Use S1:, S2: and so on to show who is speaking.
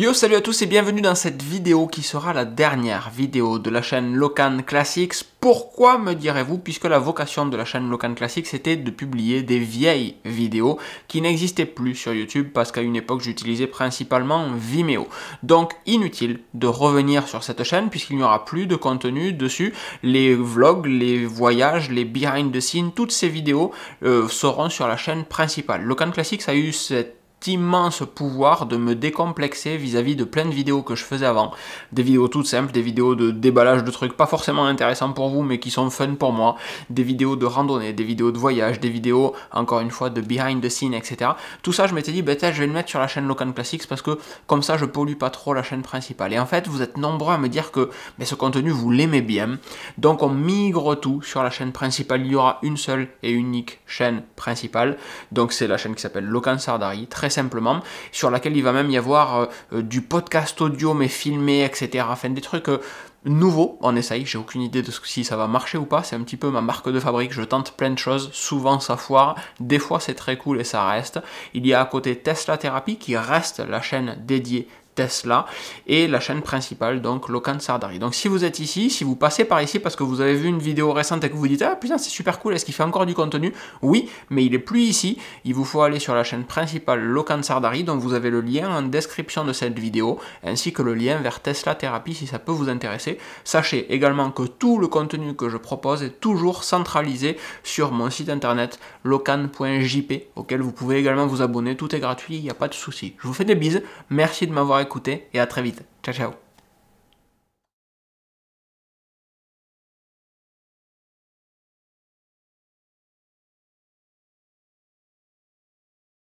S1: Yo, salut à tous et bienvenue dans cette vidéo qui sera la dernière vidéo de la chaîne Locan Classics. Pourquoi me direz-vous Puisque la vocation de la chaîne Locan Classics était de publier des vieilles vidéos qui n'existaient plus sur YouTube parce qu'à une époque j'utilisais principalement Vimeo. Donc inutile de revenir sur cette chaîne puisqu'il n'y aura plus de contenu dessus. Les vlogs, les voyages, les behind the scenes, toutes ces vidéos euh, seront sur la chaîne principale. Locan Classics a eu cette immense pouvoir de me décomplexer vis-à-vis de plein de vidéos que je faisais avant. Des vidéos toutes simples, des vidéos de déballage de trucs pas forcément intéressants pour vous mais qui sont fun pour moi, des vidéos de randonnée, des vidéos de voyage, des vidéos encore une fois de behind the scene, etc. Tout ça je m'étais dit, bah je vais le mettre sur la chaîne Locan Classics parce que comme ça je pollue pas trop la chaîne principale. Et en fait vous êtes nombreux à me dire que mais ben, ce contenu vous l'aimez bien, donc on migre tout sur la chaîne principale, il y aura une seule et unique chaîne principale, donc c'est la chaîne qui s'appelle Locan Sardari, très simplement, sur laquelle il va même y avoir euh, euh, du podcast audio mais filmé, etc. Enfin des trucs euh, nouveaux, on essaye, j'ai aucune idée de si ça va marcher ou pas, c'est un petit peu ma marque de fabrique, je tente plein de choses, souvent ça foire, des fois c'est très cool et ça reste. Il y a à côté Tesla thérapie qui reste la chaîne dédiée Tesla et la chaîne principale, donc Locan Sardari. Donc si vous êtes ici, si vous passez par ici parce que vous avez vu une vidéo récente et que vous dites Ah putain, c'est super cool, est-ce qu'il fait encore du contenu Oui, mais il est plus ici. Il vous faut aller sur la chaîne principale Locan Sardari, dont vous avez le lien en description de cette vidéo ainsi que le lien vers Tesla Thérapie si ça peut vous intéresser. Sachez également que tout le contenu que je propose est toujours centralisé sur mon site internet locan.jp auquel vous pouvez également vous abonner. Tout est gratuit, il n'y a pas de souci. Je vous fais des bises, merci de m'avoir écouté écoutez et à très vite. Ciao ciao